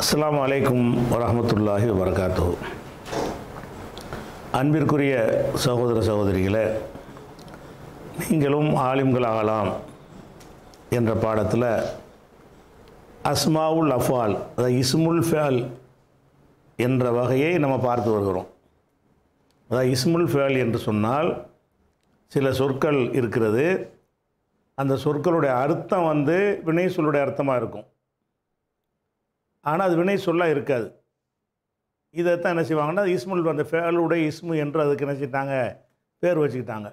அஸ்லாம் வலைக்கும் வரமத்துல்லாஹி வரகாத்து அன்பிற்குரிய சகோதர சகோதரிகளை நீங்களும் ஆலிம்கள் ஆகலாம் என்ற பாடத்தில் அஸ்மாவுல் அஃபால் அதாவது இஸ்முல் ஃபேல் என்ற வகையை நம்ம பார்த்து வருகிறோம் அதாவது இஸ்முல் ஃபேல் என்று சொன்னால் சில சொற்கள் இருக்கிறது அந்த சொற்களுடைய அர்த்தம் வந்து வினை சொல்லுடைய அர்த்தமாக இருக்கும் ஆனால் அது வினை சொல்லாக இருக்காது தான் என்ன செய்வாங்கன்னா இஸ்முல் அந்த ஃபேலுடைய இஸ்மு என்று அதுக்கு என்ன செய்தாங்க பேர் வச்சுக்கிட்டாங்க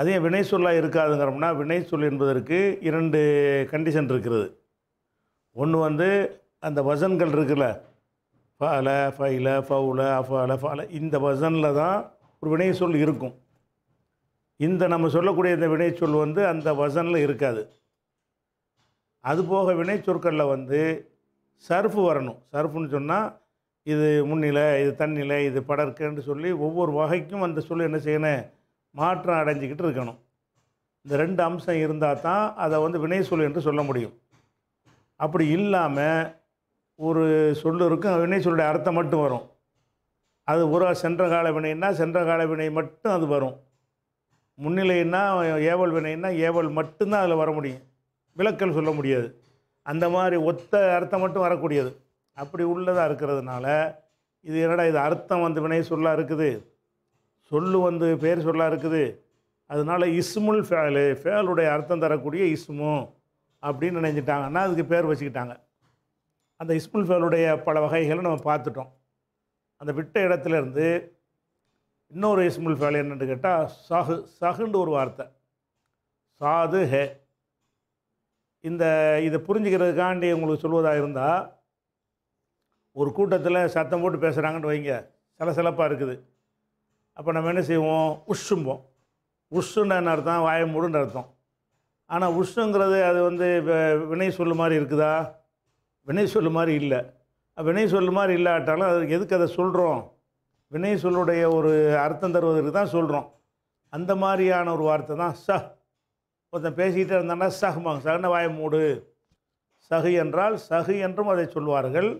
அதே வினை சொல்லாக இருக்காதுங்கிறோம்னா வினை சொல் என்பதற்கு இரண்டு கண்டிஷன் இருக்கிறது ஒன்று வந்து அந்த வசன்கள் இருக்குல்ல ஃபல ஃபைல ஃபவுல அஃபால ஃபால இந்த வசனில் தான் ஒரு வினை சொல் இருக்கும் இந்த நம்ம சொல்லக்கூடிய இந்த வினை சொல் வந்து அந்த வசனில் இருக்காது அதுபோக வினை சொற்களில் வந்து சர்ஃபு வரணும் சர்ஃபுன்னு சொன்னால் இது முன்னிலை இது தண்ணிலை இது படற்கன்னு சொல்லி ஒவ்வொரு வகைக்கும் அந்த சொல் என்ன செய்யணும் மாற்றம் அடைஞ்சிக்கிட்டு இருக்கணும் இந்த ரெண்டு அம்சம் இருந்தால் தான் அதை வந்து வினை சொல் என்று சொல்ல முடியும் அப்படி இல்லாமல் ஒரு சொல் இருக்கும் வினை சொல்லுடைய அர்த்தம் மட்டும் வரும் அது ஒரு சென்ற கால வினைன்னா சென்ற கால வினை மட்டும் அது வரும் முன்னிலைன்னா ஏவல் வினைன்னா ஏவல் மட்டும்தான் அதில் வர முடியும் விளக்கல் சொல்ல முடியாது அந்த மாதிரி ஒத்த அர்த்தம் மட்டும் வரக்கூடியது அப்படி உள்ளதாக இருக்கிறதுனால இது என்னடா இது அர்த்தம் வந்து வினை சொல்லாக இருக்குது சொல்லு வந்து பேர் சொல்லாக இருக்குது அதனால் இஸ்முல் ஃபேலு ஃபேலுடைய அர்த்தம் தரக்கூடிய இஸ்மு அப்படின்னு நினைஞ்சிட்டாங்கன்னா அதுக்கு பேர் வச்சுக்கிட்டாங்க அந்த இஸ்முல் ஃபேலுடைய பல வகைகளை நம்ம பார்த்துட்டோம் அந்த விட்ட இடத்துலேருந்து இன்னொரு இஸ்முல் ஃபேல் என்னென்னு கேட்டால் சஹு சஹுன்னு ஒரு வார்த்தை சாது ஹே இந்த இதை புரிஞ்சுக்கிறதுக்காண்டி உங்களுக்கு சொல்வதாக இருந்தால் ஒரு கூட்டத்தில் சத்தம் போட்டு பேசுகிறாங்கன்னு வைங்க சலசலப்பாக இருக்குது அப்போ நம்ம என்ன செய்வோம் உஷும்போம் உஷுன்னு அர்த்தம் மூடுன்னு அர்த்தம் ஆனால் உஷுங்கிறது அது வந்து வினை சொல்லு மாதிரி இருக்குதா வினை சொல்லு மாதிரி இல்லை வினை சொல்லு மாதிரி இல்லாட்டாலும் அது எதுக்கு அதை சொல்கிறோம் வினை சொல்லுடைய ஒரு அர்த்தம் தருவதற்கு தான் சொல்கிறோம் அந்த மாதிரியான ஒரு வார்த்தை தான் ச ஒருத்தன் பேசிக்கிட்டே இருந்தான்னா சகுமாங்க சகன வாய மூடு சகு என்றால் சகு என்றும் அதை சொல்வார்கள்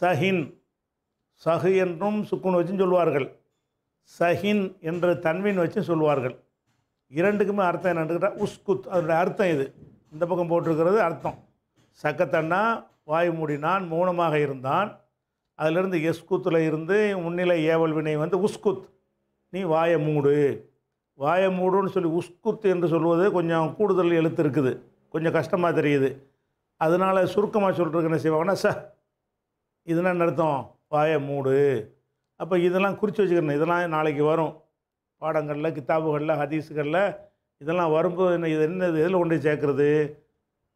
சஹின் சகு என்றும் சுக்குன் வச்சும் சொல்வார்கள் சஹின் என்ற தன்வின் வச்சும் சொல்வார்கள் இரண்டுக்குமே அர்த்தம் என்னன்னு கேட்டால் உஸ்குத் அதனுடைய அர்த்தம் இது இந்த பக்கம் போட்டிருக்கிறது அர்த்தம் சக்கத்தன்னா வாய் மூடினான் மௌனமாக இருந்தான் அதிலிருந்து எஸ்குத்தில் இருந்து முன்னிலை ஏவல் வினை வந்து உஸ்குத் நீ வாய மூடு வாயை மூடுன்னு சொல்லி உஸ்குத்து என்று சொல்வது கொஞ்சம் கூடுதல் எழுத்து இருக்குது கொஞ்சம் கஷ்டமாக தெரியுது அதனால் சுருக்கமாக சொல்கிறதுக்கு என்ன செய்வாங்கன்னா சார் இதுனா என்ன அர்த்தம் வாயை மூடு அப்போ இதெல்லாம் குறித்து வச்சுக்கணும் இதெல்லாம் நாளைக்கு வரும் பாடங்களில் கித்தாபுகளில் ஹதீஸுகளில் இதெல்லாம் வரும்போது என்ன இது என்ன எதில் கொண்டு சேர்க்குறது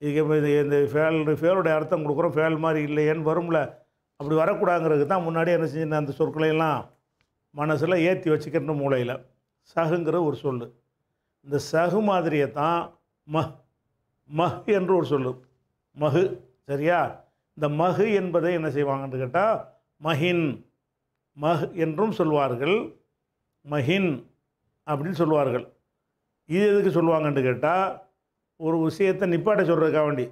இதுக்கு இது இந்த ஃபேல் ஃபேலுடைய அர்த்தம் கொடுக்குறோம் ஃபேல் மாதிரி இல்லையேன்னு வரும்ல அப்படி வரக்கூடாங்கிறதுக்கு தான் முன்னாடி என்ன செஞ்சுருந்தேன் அந்த சொற்களையெல்லாம் மனசில் ஏற்றி வச்சுக்கணும் மூளையில் சகுங்கிற ஒரு சொல் இந்த சகு மாதிரியை தான் மஹ் மஹ் என்று ஒரு சொல் மகு சரியா இந்த மகு என்பதை என்ன செய்வாங்கன்னு கேட்டால் மஹின் மஹ் என்றும் சொல்வார்கள் மஹின் அப்படின்னு சொல்லுவார்கள் இது எதுக்கு சொல்லுவாங்கன்னு கேட்டால் ஒரு விஷயத்தை நிப்பாட்ட சொல்கிறதுக்காக வேண்டி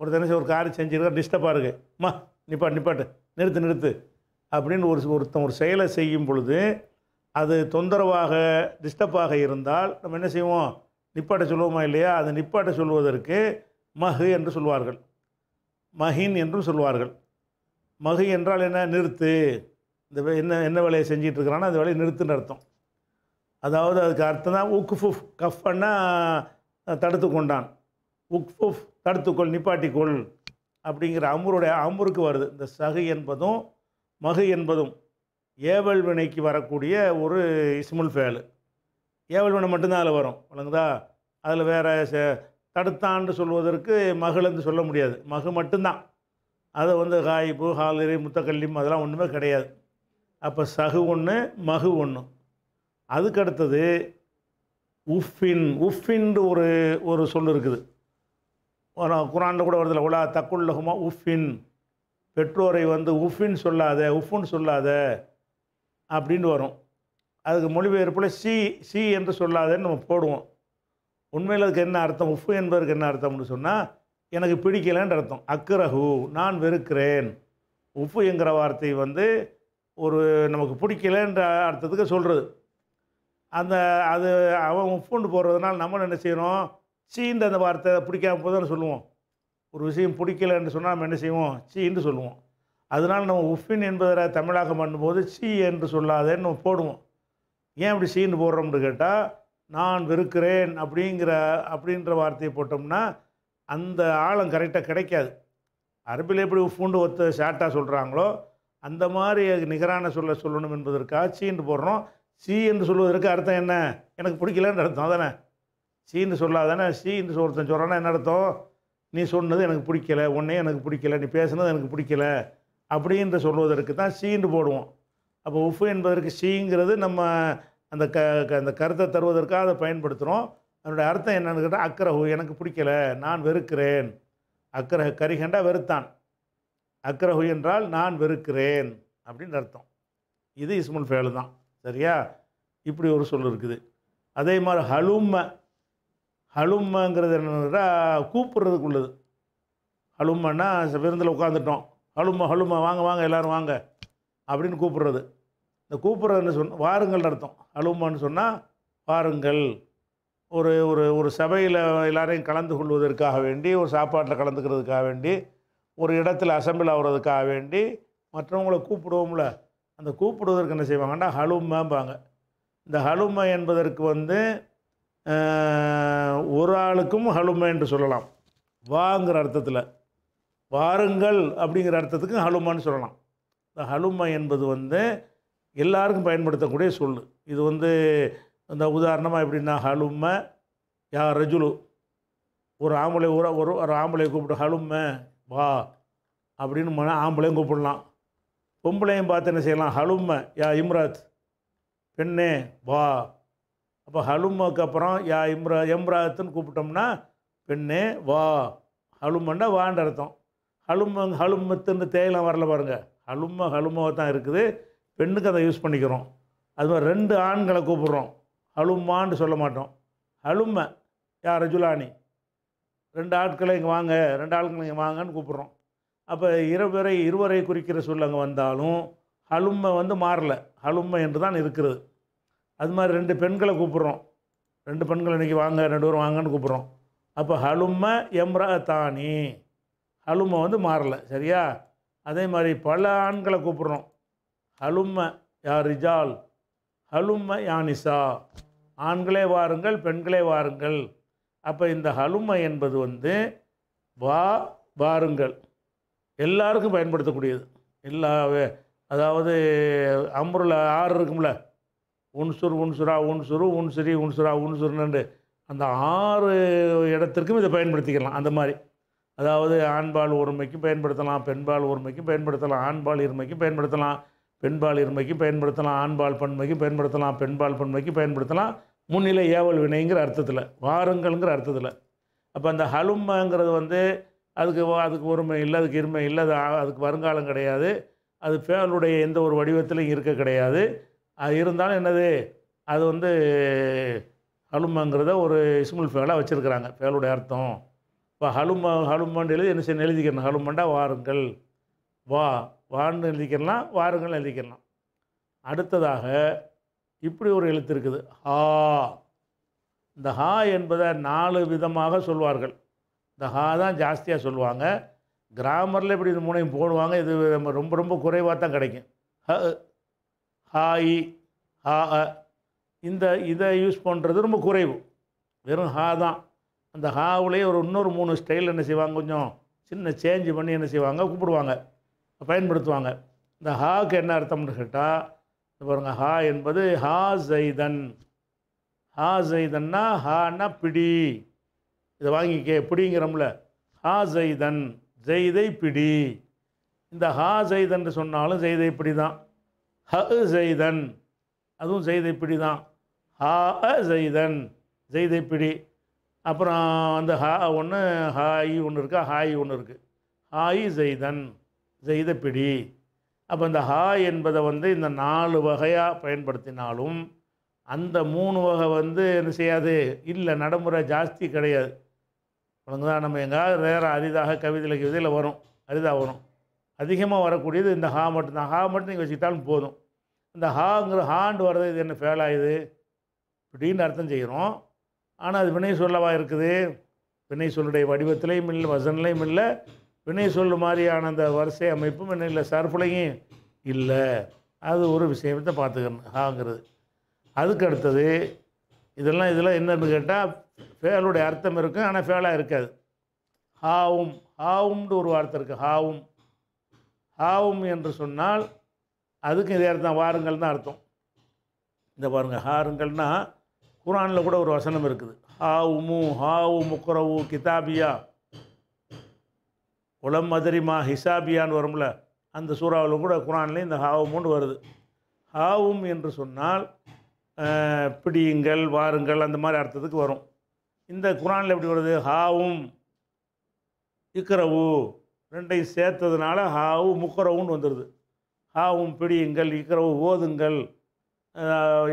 ஒருத்தர் ஒரு காரியம் செஞ்சுருக்கா டிஸ்டர்பாக இருக்குது மா நிப்பாட்டு நிப்பாட்டு நிறுத்து நிறுத்து அப்படின்னு ஒரு ஒருத்தன் ஒரு செயலை செய்யும் பொழுது அது தொந்தரவாக டிஸ்டர்பாக இருந்தால் நம்ம என்ன செய்வோம் நிப்பாட்ட சொல்லுவோமா இல்லையா அதை நிப்பாட்ட சொல்வதற்கு மகு என்று சொல்வார்கள் மகின் என்றும் சொல்வார்கள் மகு என்றால் என்ன நிறுத்து இந்த என்ன என்ன வேலையை செஞ்சிட்ருக்கிறானோ அந்த வேலையை நிறுத்துன்னு அர்த்தம் அதாவது அதுக்கு அர்த்தம் தான் உக்ஃபுஃப் கஃப்னா தடுத்து கொண்டான் உக்ஃபுஃப் தடுத்துக்கொள் நிப்பாட்டிக்கொள் அப்படிங்கிற அமுருடைய அமுருக்கு வருது இந்த சகு என்பதும் மகு என்பதும் ஏவல் வினைக்கு வரக்கூடிய ஒரு இஸ்முல் ஃபேலு ஏவல் வினை மட்டும்தான் அதில் வரும் ஒழுங்குதா அதில் வேறு ச தடுத்தான்னு சொல்வதற்கு மகளுன்னு சொல்ல முடியாது மகு மட்டும்தான் அதை வந்து காய்ப்பு ஹாலரி முத்தக்கல்லிம் அதெல்லாம் ஒன்றுமே கிடையாது அப்போ சகு ஒன்று மகு ஒன்று அதுக்கடுத்தது உஃபின் உஃபின்னு ஒரு ஒரு சொல் இருக்குது குரானில் கூட வருதில்ல உலா தக்குள்ளகமாக உஃபின் பெற்றோரை வந்து உஃபின் சொல்லாத உஃபுன்னு சொல்லாத அப்படின்னு வரும் அதுக்கு மொழிபெயர்ப்பில் சி சி என்று சொல்லாதேன்னு நம்ம போடுவோம் உண்மையில் அதுக்கு என்ன அர்த்தம் உஃபு என்பதற்கு என்ன அர்த்தம்னு சொன்னால் எனக்கு பிடிக்கலைன்ற அர்த்தம் அக்ரஹு நான் வெறுக்கிறேன் உப்பு என்கிற வார்த்தை வந்து ஒரு நமக்கு பிடிக்கலைன்ற அர்த்தத்துக்கு சொல்கிறது அந்த அது அவன் உப்புண்டு போடுறதுனால நம்ம என்ன செய்யணும் சீன்ற அந்த வார்த்தை பிடிக்காம போதுன்னு சொல்லுவோம் ஒரு விஷயம் பிடிக்கலன்னு சொன்னால் நம்ம என்ன செய்வோம் சீன்னு சொல்லுவோம் அதனால் நம்ம உஃபின் என்பதை தமிழாக்கம் பண்ணும்போது சி என்று சொல்லாதேன்னு நம்ம போடுவோம் ஏன் அப்படி சீன்னு போடுறோம்னு கேட்டால் நான் வெறுக்கிறேன் அப்படிங்கிற அப்படின்ற வார்த்தையை போட்டோம்னா அந்த ஆழம் கரெக்டாக கிடைக்காது அரபியில் எப்படி உஃபுண்டு ஒத்த ஷார்ட்டாக சொல்கிறாங்களோ அந்த மாதிரி நிகரான சொல்ல சொல்லணும் என்பதற்காக சீன்னு போடுறோம் சி என்று சொல்வதற்கு அர்த்தம் என்ன எனக்கு பிடிக்கலன்னு அர்த்தம் தானே சீன்னு சொல்லாதானே என்று சொல்கிறத சொல்கிறேன்னா என்ன அர்த்தம் நீ சொன்னது எனக்கு பிடிக்கல உன்னே எனக்கு பிடிக்கல நீ பேசுனது எனக்கு பிடிக்கல அப்படின்ற சொல்வதற்கு தான் சீன்று போடுவோம் அப்போ உஃபு என்பதற்கு சீங்கிறது நம்ம அந்த க அந்த கருத்தை தருவதற்காக அதை பயன்படுத்துகிறோம் அதனுடைய அர்த்தம் என்னென்னு கேட்டால் அக்கரஹு எனக்கு பிடிக்கலை நான் வெறுக்கிறேன் அக்கரஹ கரிகண்டா வெறுத்தான் அக்கரஹு என்றால் நான் வெறுக்கிறேன் அப்படின்னு அர்த்தம் இது இஸ்முல் ஃபேலு தான் சரியா இப்படி ஒரு சொல் இருக்குது அதே மாதிரி ஹலும்ம ஹலும்மங்கிறது என்னன்னா கூப்பிட்றதுக்குள்ளது ஹலும்மன்னா விருந்தில் உட்காந்துட்டோம் ஹலுமா ஹலுமா வாங்க வாங்க எல்லோரும் வாங்க அப்படின்னு கூப்பிட்றது இந்த கூப்பிட்றதுன்னு சொன்ன வாருங்கள் அர்த்தம் ஹலுமான்னு சொன்னால் வாருங்கள் ஒரு ஒரு ஒரு சபையில் எல்லாரையும் கலந்து கொள்வதற்காக வேண்டி ஒரு சாப்பாட்டில் கலந்துக்கிறதுக்காக வேண்டி ஒரு இடத்துல அசம்பிள் ஆகிறதுக்காக வேண்டி மற்றவங்களை கூப்பிடுவோம்ல அந்த கூப்பிடுவதற்கு என்ன செய்வாங்கன்னா ஹலுமாம்பாங்க இந்த ஹலுமை என்பதற்கு வந்து ஒரு ஆளுக்கும் ஹலுமை என்று சொல்லலாம் வாங்கிற அர்த்தத்தில் வாருங்கள் அப்படிங்கிற அர்த்தத்துக்கு ஹலுமான்னு சொல்லலாம் இந்த ஹலுமை என்பது வந்து எல்லாருக்கும் பயன்படுத்தக்கூடிய சொல் இது வந்து இந்த உதாரணமாக எப்படின்னா ஹலுமை யா ரஜுலு ஒரு ஆம்பளை ஊரா ஒரு ஒரு ஆம்பளை கூப்பிட்டு ஹலுமை வா அப்படின்னு ஆம்பளையும் கூப்பிடலாம் பொம்பளையும் பார்த்து என்ன செய்யலாம் ஹலுமை யா இம்ராத் பெண்ணே வா அப்போ ஹலுமைக்கு அப்புறம் யா இம்ரா எம்ராத்துன்னு கூப்பிட்டோம்னா பெண்ணே வா ஹலுமண்டா வான்ற அர்த்தம் ஹலும ஹலுமத்துன்னு தேயிலாம் வரல பாருங்கள் ஹலும ஹலுமாவை தான் இருக்குது பெண்ணுக்கு அதை யூஸ் பண்ணிக்கிறோம் அது மாதிரி ரெண்டு ஆண்களை கூப்பிட்றோம் ஹலுமான்னு சொல்ல மாட்டோம் ஹலும யார் ரஜுலானி ரெண்டு ஆட்களை இங்கே வாங்க ரெண்டு ஆட்களை இங்கே வாங்கன்னு கூப்பிட்றோம் அப்போ இருவரை இருவரை குறிக்கிற சொல் அங்கே வந்தாலும் ஹலுமை வந்து மாறல ஹலுமை என்று தான் இருக்கிறது அது மாதிரி ரெண்டு பெண்களை கூப்பிட்றோம் ரெண்டு பெண்கள் இன்றைக்கி வாங்க ரெண்டு பேரும் வாங்கன்னு கூப்பிட்றோம் அப்போ ஹலும எம்ரா தானி ஹலுமை வந்து மாறலை சரியா அதே மாதிரி பல ஆண்களை கூப்பிட்றோம் ஹலும்ம யா ரிஜால் ஹலும்ம யானிசா ஆண்களே வாருங்கள் பெண்களே வாருங்கள் அப்போ இந்த ஹலுமை என்பது வந்து வா வாருங்கள் எல்லாருக்கும் பயன்படுத்தக்கூடியது எல்லா அதாவது அம்ருல ஆறு இருக்கும்ல உன்சுர் உன்சுரா உன்சுரு உன்சுரி உன்சுரா உன்சுருன்னு அந்த ஆறு இடத்திற்கும் இதை பயன்படுத்திக்கலாம் அந்த மாதிரி அதாவது ஆண்பால் ஒருமைக்கு பயன்படுத்தலாம் பெண்பால் ஒருமைக்கு பயன்படுத்தலாம் ஆண்பால் இருமைக்கு பயன்படுத்தலாம் பெண்பால் இருமைக்கு பயன்படுத்தலாம் ஆண்பால் பன்மைக்கு பயன்படுத்தலாம் பெண்பால் பன்மைக்கு பயன்படுத்தலாம் முன்னிலை ஏவல் வினைங்கிற அர்த்தத்தில் வாரங்கள்ங்கிற அர்த்தத்தில் அப்போ அந்த ஹலும்மாங்கிறது வந்து அதுக்கு அதுக்கு ஒருமை இல்லை அதுக்கு இருமை இல்லை அது அதுக்கு வருங்காலம் கிடையாது அது ஃபேலுடைய எந்த ஒரு வடிவத்திலையும் இருக்க கிடையாது அது இருந்தாலும் என்னது அது வந்து ஹலுமாங்கிறத ஒரு இஸ்முல் ஃபேலாக வச்சுருக்கிறாங்க ஃபேலுடைய அர்த்தம் இப்போ ஹலும ஹலுமான்னு எழுதி என்ன செய்ய எழுதிக்கிறேன் ஹலுமண்டா வாருங்கள் வா வான்னு எழுதிக்கலாம் வாருங்கள் எழுதிக்கலாம் அடுத்ததாக இப்படி ஒரு எழுத்து இருக்குது ஹா இந்த ஹா என்பதை நாலு விதமாக சொல்வார்கள் இந்த ஹா தான் ஜாஸ்தியாக சொல்லுவாங்க கிராமரில் இப்படி இந்த மூணையும் போடுவாங்க இது நம்ம ரொம்ப ரொம்ப குறைவாக தான் கிடைக்கும் ஹ ஹாயி ஹா இந்த இதை யூஸ் பண்ணுறது ரொம்ப குறைவு வெறும் ஹா தான் அந்த ஹாவுலேயே ஒரு இன்னொரு மூணு ஸ்டைல் என்ன செய்வாங்க கொஞ்சம் சின்ன சேஞ்ச் பண்ணி என்ன செய்வாங்க கூப்பிடுவாங்க பயன்படுத்துவாங்க இந்த ஹாக்கு என்ன அர்த்தம்னு கேட்டால் பாருங்க ஹா என்பது ஹா ஜெய்தன் ஹா ஜெய்தன்னா ஹான்னா பிடி இதை வாங்கிக்கே பிடிங்கிறோம்ல ஹா ஜெய்தன் ஜெய்தை பிடி இந்த ஹா ஜெய்தன் சொன்னாலும் ஜெய்தை பிடி தான் ஹ ஜெய்தன் அதுவும் ஜெய்தை பிடி தான் ஹா அ ஜெய்தன் ஜெய்தை பிடி அப்புறம் அந்த ஹா ஒன்று ஹாய் ஒன்று இருக்கா ஹாய் ஒன்று இருக்குது ஹாய் ஜெய்தன் ஜெய்த பிடி அப்போ இந்த ஹா என்பதை வந்து இந்த நாலு வகையாக பயன்படுத்தினாலும் அந்த மூணு வகை வந்து என்ன செய்யாது இல்லை நடைமுறை ஜாஸ்தி கிடையாது தான் நம்ம எங்கேயாவது நேரம் அரிதாக கவிதையில் கவிதையில் வரும் அரிதாக வரும் அதிகமாக வரக்கூடியது இந்த ஹா மட்டும் தான் ஹா மட்டும் நீங்கள் வச்சுக்கிட்டாலும் போதும் இந்த ஹாங்கிற ஹாண்டு வர்றது இது என்ன ஃபேல் ஆகுது இப்படின்னு அர்த்தம் செய்கிறோம் ஆனால் அது வினை சொல்லவாக இருக்குது வினை சொல்லுடைய வடிவத்திலையும் இல்லை வசனிலையும் இல்லை வினை சொல்லு மாதிரியான அந்த வரிசை அமைப்பும் என்ன இல்லை சார்புலையும் இல்லை அது ஒரு விஷயத்தை பார்த்துக்கணும் ஆங்கிறது அதுக்கு அடுத்தது இதெல்லாம் இதெல்லாம் என்னென்னு கேட்டால் ஃபேலுடைய அர்த்தம் இருக்கும் ஆனால் ஃபேலாக இருக்காது ஹாவும் ஹாவும்னு ஒரு வார்த்தை இருக்குது ஹாவும் ஹாவும் என்று சொன்னால் அதுக்கும் இதே அர்த்தம் வாருங்கள் தான் அர்த்தம் இந்த பாருங்கள் ஹாருங்கள்னால் குரானில் கூட ஒரு வசனம் இருக்குது ஹா உமு ஹா உ முக்கரவு கிதாபியா உலம் மதுரிமா ஹிசாபியான்னு வரும்ல அந்த சூறாவில் கூட குரான்லேயும் இந்த ஹாவுமுன்னு வருது ஹாவும் என்று சொன்னால் பிடியுங்கள் வாருங்கள் அந்த மாதிரி அர்த்தத்துக்கு வரும் இந்த குரானில் எப்படி வருது ஹாவும் இக்கரவு ரெண்டையும் சேர்த்ததுனால ஹாவு முக்கரவுன்னு வந்துடுது ஹாவும் பிடியுங்கள் இக்கரவு ஓதுங்கள்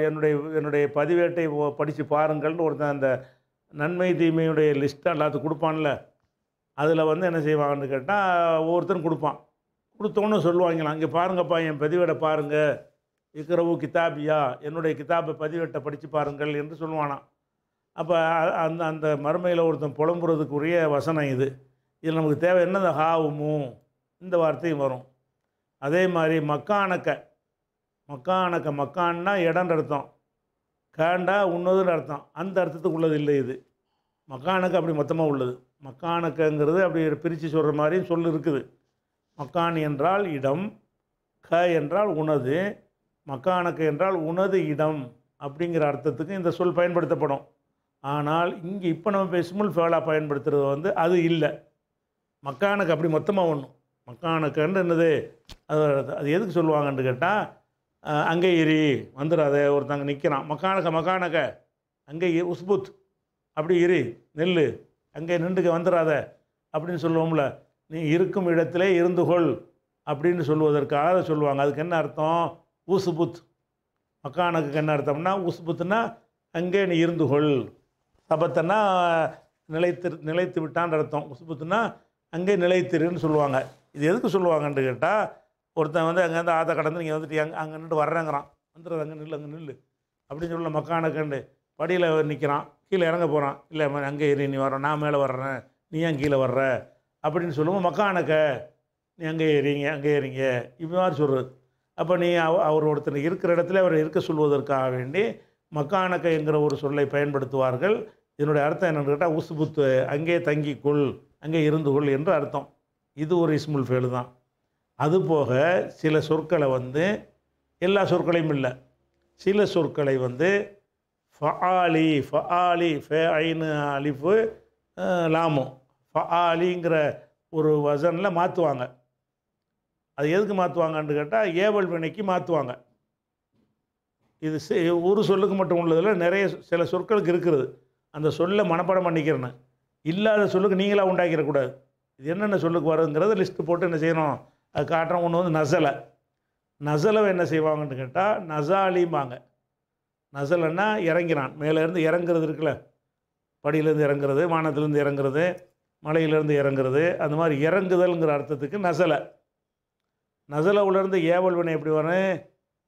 என்னுடைய என்னுடைய பதிவேட்டை படித்து பாருங்கள்னு ஒருத்தன் அந்த நன்மை தீமையுடைய லிஸ்ட்டை எல்லாத்துக்கும் கொடுப்பான்ல அதில் வந்து என்ன செய்வாங்கன்னு கேட்டால் ஒவ்வொருத்தரும் கொடுப்பான் கொடுத்தோன்னு சொல்லுவாங்களாம் இங்கே பாருங்கப்பா என் பதிவேடை பாருங்கள் இக்கிறவு கிதாபியா என்னுடைய கிதாபை பதிவேட்டை படித்து பாருங்கள் என்று சொல்லுவானா அப்போ அந்த அந்த மறுமையில் ஒருத்தன் புலம்புறதுக்குரிய வசனம் இது இதில் நமக்கு தேவை என்ன இந்த இந்த வார்த்தையும் வரும் அதே மாதிரி மக்கானக்கை மக்கானக்க மக்கான்னா இடம்ன்ற அர்த்தம் கேண்டா உன்னதுன்னு அர்த்தம் அந்த அர்த்தத்துக்கு உள்ளது இல்லை இது மக்கானுக்கு அப்படி மொத்தமாக உள்ளது மக்கானுக்குங்கிறது அப்படி பிரித்து சொல்கிற மாதிரியும் சொல் இருக்குது மக்கான் என்றால் இடம் க என்றால் உனது மக்கானுக்கு என்றால் உனது இடம் அப்படிங்கிற அர்த்தத்துக்கு இந்த சொல் பயன்படுத்தப்படும் ஆனால் இங்கே இப்போ நம்ம பேசும்போது ஃபேலாக பயன்படுத்துகிறது வந்து அது இல்லை மக்கானுக்கு அப்படி மொத்தமாக ஒன்றும் மக்கானுக்குன்னு என்னது அது அது எதுக்கு சொல்லுவாங்கன்னு கேட்டால் அங்கே இரு வந்துடாத ஒருத்தங்க நிற்கிறான் மக்கானக மக்கானக அங்கே உஸ்புத் அப்படி இரு நெல் அங்கே நின்றுக்க வந்துடாத அப்படின்னு சொல்லுவோம்ல நீ இருக்கும் இடத்திலே இருந்து கொள் அப்படின்னு சொல்லுவதற்காக சொல்லுவாங்க அதுக்கு என்ன அர்த்தம் உசுபுத் மக்கானுக்கு என்ன அர்த்தம்னா உசுபுத்துனா அங்கே நீ இருந்து கொள் சபத்தன்னா நிலைத்து நிலைத்து விட்டான்ற அர்த்தம் உசுபுத்துனா அங்கே நிலைத்திருன்னு சொல்லுவாங்க இது எதுக்கு சொல்லுவாங்கன்னு கேட்டால் ஒருத்தன் வந்து அங்கேருந்து ஆதை கடந்து நீங்கள் வந்துட்டு அங்கே அங்கே நின்று வர்றேங்கிறான் வந்துடுறது அங்கே நில்லு அங்கே நில்லு அப்படின்னு சொல்ல மக்கான கண்டு படியில் நிற்கிறான் கீழே இறங்க போகிறான் இல்லை அங்கே ஏறி நீ வரோம் நான் மேலே வர்றேன் நீ ஏன் கீழே வர்ற அப்படின்னு சொல்லுவோம் மக்கானக்க நீ அங்கே ஏறிங்க அங்கே ஏறிங்க இப்போ மாதிரி சொல்கிறது அப்போ நீ அவர் ஒருத்தர் இருக்கிற இடத்துல அவர் இருக்க சொல்வதற்காக வேண்டி மக்கானக்க என்கிற ஒரு சொல்லை பயன்படுத்துவார்கள் இதனுடைய அர்த்தம் என்னென்னு கேட்டால் உசுபுத்து அங்கே தங்கிக்கொள் அங்கே இருந்து கொள் என்று அர்த்தம் இது ஒரு இஸ்முல் ஃபேலு தான் அதுபோக சில சொற்களை வந்து எல்லா சொற்களையும் இல்லை சில சொற்களை வந்து ஃபஆலி ஃபஆலி ஃபே ஐனு அலிஃபு லாமு ஃபஆலிங்கிற ஒரு வசனில் மாற்றுவாங்க அது எதுக்கு மாற்றுவாங்கன்னு கேட்டால் ஏவல் வினைக்கு மாற்றுவாங்க இது ஒரு சொல்லுக்கு மட்டும் உள்ளதில் நிறைய சில சொற்களுக்கு இருக்கிறது அந்த சொல்லை மனப்பாடம் பண்ணிக்கிறேன்னு இல்லாத சொல்லுக்கு நீங்களாக உண்டாக்கிடக்கூடாது இது என்னென்ன சொல்லுக்கு வருதுங்கிறத லிஸ்ட்டு போட்டு என்ன செய்யணும் அது காட்டுறோம் ஒன்று வந்து நசலை நசலை என்ன செய்வாங்கன்னு கேட்டால் நசாலிம்பாங்க நசலைன்னா இறங்கிறான் மேலேருந்து இறங்குறது இருக்குல்ல படியிலேருந்து இறங்குறது வானத்திலேருந்து இறங்குறது மலையிலேருந்து இறங்குறது அந்த மாதிரி இறங்குதல்ங்கிற அர்த்தத்துக்கு நசலை உள்ளேருந்து ஏவல் வினை எப்படி வரும்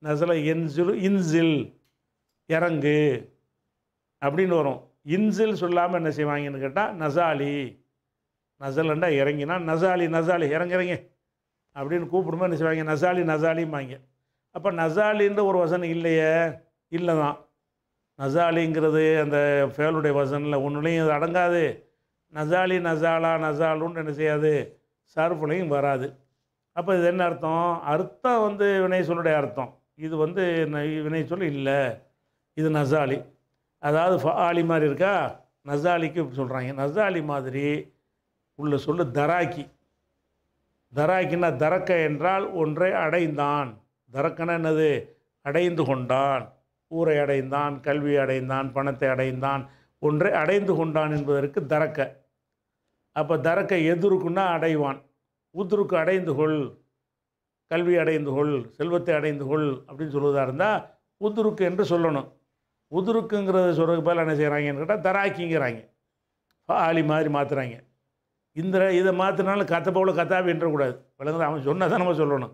நசலை என்சில் இன்சில் இறங்கு அப்படின்னு வரும் இன்சில் சொல்லாமல் என்ன செய்வாங்கன்னு கேட்டால் நசாலி நசலண்டா இறங்கினா நசாலி நசாலி இறங்கிறீங்க அப்படின்னு கூப்பிடுமா என்ன செய்வாங்க நசாலி நசாலிம்பாங்க அப்போ நசாலின்ற ஒரு வசனம் இல்லையே இல்லை தான் நசாலிங்கிறது அந்த ஃபேலுடைய வசனில் ஒன்றுலையும் அது அடங்காது நசாலி நசாலா நசாலுன்னு என்ன செய்யாது சார்புலையும் வராது அப்போ இது என்ன அர்த்தம் அர்த்தம் வந்து வினை சொல்லுடைய அர்த்தம் இது வந்து வினை சொல் இல்லை இது நசாலி அதாவது ஆலி மாதிரி இருக்கா நசாலிக்கு சொல்கிறாங்க நசாலி மாதிரி உள்ள சொல்லு தராக்கி தராகின தரக்க என்றால் ஒன்றை அடைந்தான் தரக்கன என்னது அடைந்து கொண்டான் ஊரை அடைந்தான் கல்வி அடைந்தான் பணத்தை அடைந்தான் ஒன்றை அடைந்து கொண்டான் என்பதற்கு தரக்க அப்போ தரக்க எதிர்க்குன்னா அடைவான் ஊத்துருக்கு அடைந்து கொள் கல்வி அடைந்து கொள் செல்வத்தை அடைந்து கொள் அப்படின்னு சொல்வதாக இருந்தால் உதுருக்கு என்று சொல்லணும் உதுருக்குங்கிறத சொல்கிறதுக்கு பதில் என்ன செய்கிறாங்கன்னு கேட்டால் தராக்கிங்கிறாங்க ஆலி மாதிரி மாற்றுறாங்க இந்த இதை மாற்றினாலும் கத்த போல கத்தாவின்றக்கூடாது விளங்குது அவன் சொன்னதான் நம்ம சொல்லணும்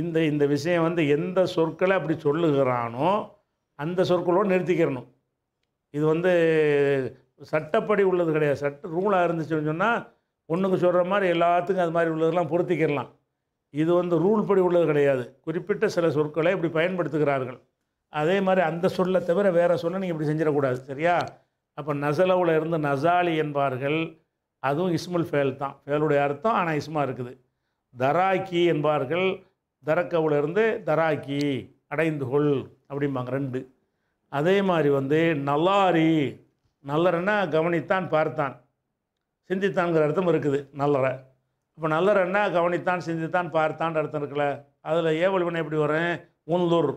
இந்த இந்த விஷயம் வந்து எந்த சொற்களை அப்படி சொல்லுகிறானோ அந்த சொற்களோடு நிறுத்திக்கிறணும் இது வந்து சட்டப்படி உள்ளது கிடையாது சட்ட ரூலாக இருந்துச்சுன்னு சொன்னால் ஒன்றுக்கு சொல்கிற மாதிரி எல்லாத்துக்கும் அது மாதிரி உள்ளதெல்லாம் பொருத்திக்கிடலாம் இது வந்து ரூல் படி உள்ளது கிடையாது குறிப்பிட்ட சில சொற்களை இப்படி பயன்படுத்துகிறார்கள் அதே மாதிரி அந்த சொல்லை தவிர வேறு சொல்ல நீங்கள் இப்படி செஞ்சிடக்கூடாது சரியா அப்போ நசலவில் இருந்து நசாலி என்பார்கள் அதுவும் இஸ்மல் ஃபேல் தான் ஃபேலுடைய அர்த்தம் ஆனால் இஸ்மா இருக்குது தராக்கி என்பார்கள் தரக்கவுலேருந்து தராக்கி அடைந்து கொள் அப்படிம்பாங்க ரெண்டு அதே மாதிரி வந்து நல்லாரி நல்லறன்னா கவனித்தான் பார்த்தான் சிந்தித்தான்கிற அர்த்தம் இருக்குது நல்லற இப்போ நல்லறன்னா கவனித்தான் சிந்தித்தான் பார்த்தான் அர்த்தம் இருக்குல்ல அதில் ஏவல் எப்படி வரேன் உந்தூர்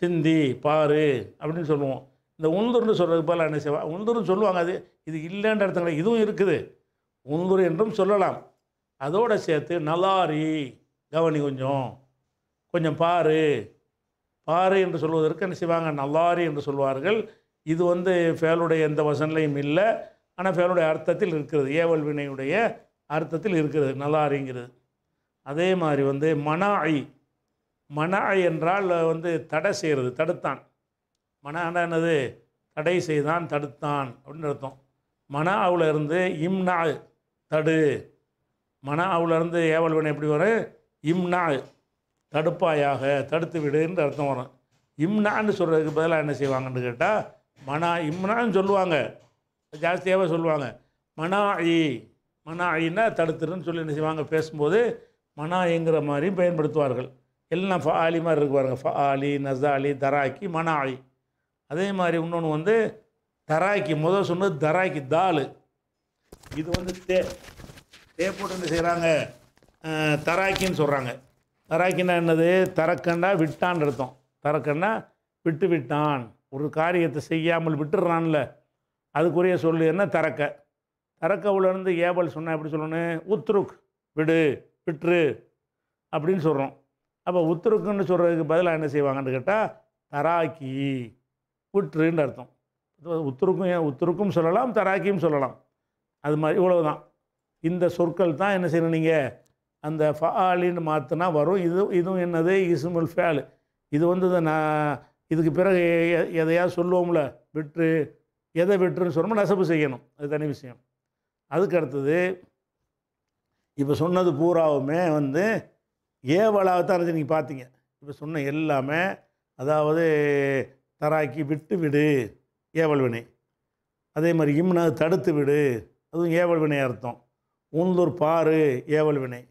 சிந்தி பாரு அப்படின்னு சொல்லுவோம் இந்த உந்துருன்னு சொல்கிறது போல என்ன செய்வாங்க உந்துர்னு சொல்லுவாங்க அது இது இல்லைன்ற இடத்துல இதுவும் இருக்குது உந்துரு என்றும் சொல்லலாம் அதோடு சேர்த்து நல்லாரி கவனி கொஞ்சம் கொஞ்சம் பாரு பாரு என்று சொல்வதற்கு என்ன செய்வாங்க நல்லாரி என்று சொல்வார்கள் இது வந்து ஃபேலுடைய எந்த வசனிலையும் இல்லை ஆனால் ஃபேலுடைய அர்த்தத்தில் இருக்கிறது ஏவல் வினையுடைய அர்த்தத்தில் இருக்கிறது நல்லாரிங்கிறது அதே மாதிரி வந்து மனாய் மனாய் என்றால் வந்து தடை செய்கிறது தடுத்தான் மனான என்னது தடை செய்தான் தடுத்தான் அப்படின்னு அர்த்தம் மன அவுலேருந்து இம்னா தடு மன அவுலேருந்து ஏவல் எப்படி வரும் இம்னா தடுப்பாயாக தடுத்து விடுன்ற அர்த்தம் வரும் இம்னான்னு சொல்கிறதுக்கு பதிலாக என்ன செய்வாங்கன்னு கேட்டால் மனா இம்னான்னு சொல்லுவாங்க ஜாஸ்தியாகவே சொல்லுவாங்க மனா ஐ மனா ஐன்னா தடுத்துருன்னு சொல்லி என்ன செய்வாங்க பேசும்போது மனா ஐங்கிற மாதிரியும் பயன்படுத்துவார்கள் எல்லாம் ஃபாலி ஆலி மாதிரி இருக்கு பாருங்கள் ஃபா ஆலி நசாலி தராக்கி மனா ஐ அதே மாதிரி இன்னொன்று வந்து தராக்கி முதல் சொன்னது தராக்கி தாள் இது வந்து தே தே போட்டு என்ன செய்கிறாங்க தராக்கின்னு சொல்கிறாங்க தராக்கின்னா என்னது தரக்கண்டா விட்டான் அர்த்தம் தரக்கண்டா விட்டு விட்டான் ஒரு காரியத்தை செய்யாமல் விட்டுடுறான்ல அதுக்குரிய சொல்லு என்ன தரக்க தரக்கவுலேருந்து ஏபல் சொன்னால் எப்படி சொல்லணும் உத்ருக் விடு விட்டுரு அப்படின்னு சொல்கிறோம் அப்போ உத்ருக்குன்னு சொல்கிறதுக்கு பதிலாக என்ன செய்வாங்கன்னு கேட்டால் தராக்கி புற்றுன்னு அர்த்தம் உத்தருக்கும் உத்தருக்கும் சொல்லலாம் தராக்கியும் சொல்லலாம் அது மாதிரி இவ்வளவு தான் இந்த சொற்கள் தான் என்ன செய்யணும் நீங்கள் அந்த ஃபாலின்னு மாற்றினா வரும் இது இதுவும் என்னது இசுமுல் ஃபேலு இது வந்து நான் இதுக்கு பிறகு எதையாவது சொல்லுவோம்ல விட்டு எதை விட்டுருன்னு சொன்னோம் நெசப்பு செய்யணும் அது தனி விஷயம் அதுக்கு அடுத்தது இப்போ சொன்னது பூராவுமே வந்து ஏவலாக இருந்துச்சு நீங்கள் பார்த்தீங்க இப்போ சொன்ன எல்லாமே அதாவது தராக்கி விட்டு விடு ஏவல் வினை அதே மாதிரி இம்னா தடுத்து விடு அதுவும் ஏவல் வினை அர்த்தம் உந்தூர் பாரு ஏவல் வினை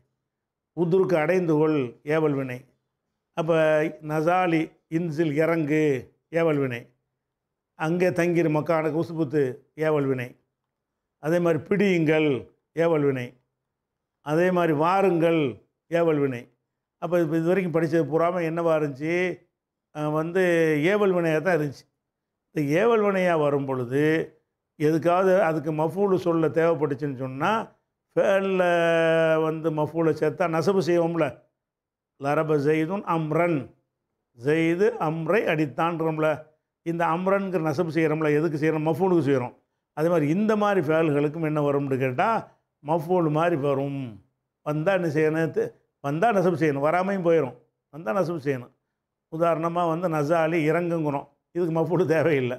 உதுருக்கு அடைந்து கொள் ஏவல் வினை அப்போ நசாலி இன்சில் இறங்கு ஏவல் வினை அங்கே தங்கிரு மக்கானுக்கு குசுபுத்து ஏவல் வினை அதே மாதிரி பிடியுங்கள் ஏவல் வினை அதே மாதிரி வாருங்கள் ஏவல் வினை அப்போ இப்போ இது வரைக்கும் படித்தது பூராமல் என்னவாக இருந்துச்சு வந்து ஏவல் வினையாக தான் இருந்துச்சு இந்த ஏவல் வினையாக வரும் பொழுது எதுக்காவது அதுக்கு மஃபூலு சொல்ல தேவைப்பட்டுச்சுன்னு சொன்னால் ஃபேனில் வந்து மஃபூலை சேர்த்தா நசபு செய்வோம்ல லரப செய்தும் அம்ரன் செய்து அம்ரை அடித்தான்றோம்ல இந்த அம்ரன்கிற நசபு செய்கிறோம்ல எதுக்கு செய்கிறோம் மஃபூலுக்கு செய்கிறோம் அதே மாதிரி இந்த மாதிரி ஃபேல்களுக்கும் என்ன வரும்னு கேட்டால் மஃபூல் மாதிரி வரும் வந்தால் என்ன செய்யணும் வந்தால் நெசவு செய்யணும் வராமையும் போயிடும் வந்தால் நெசவு செய்யணும் உதாரணமாக வந்து நசாலி இறங்குங்கிறோம் இதுக்கு மஃபூல் தேவையில்லை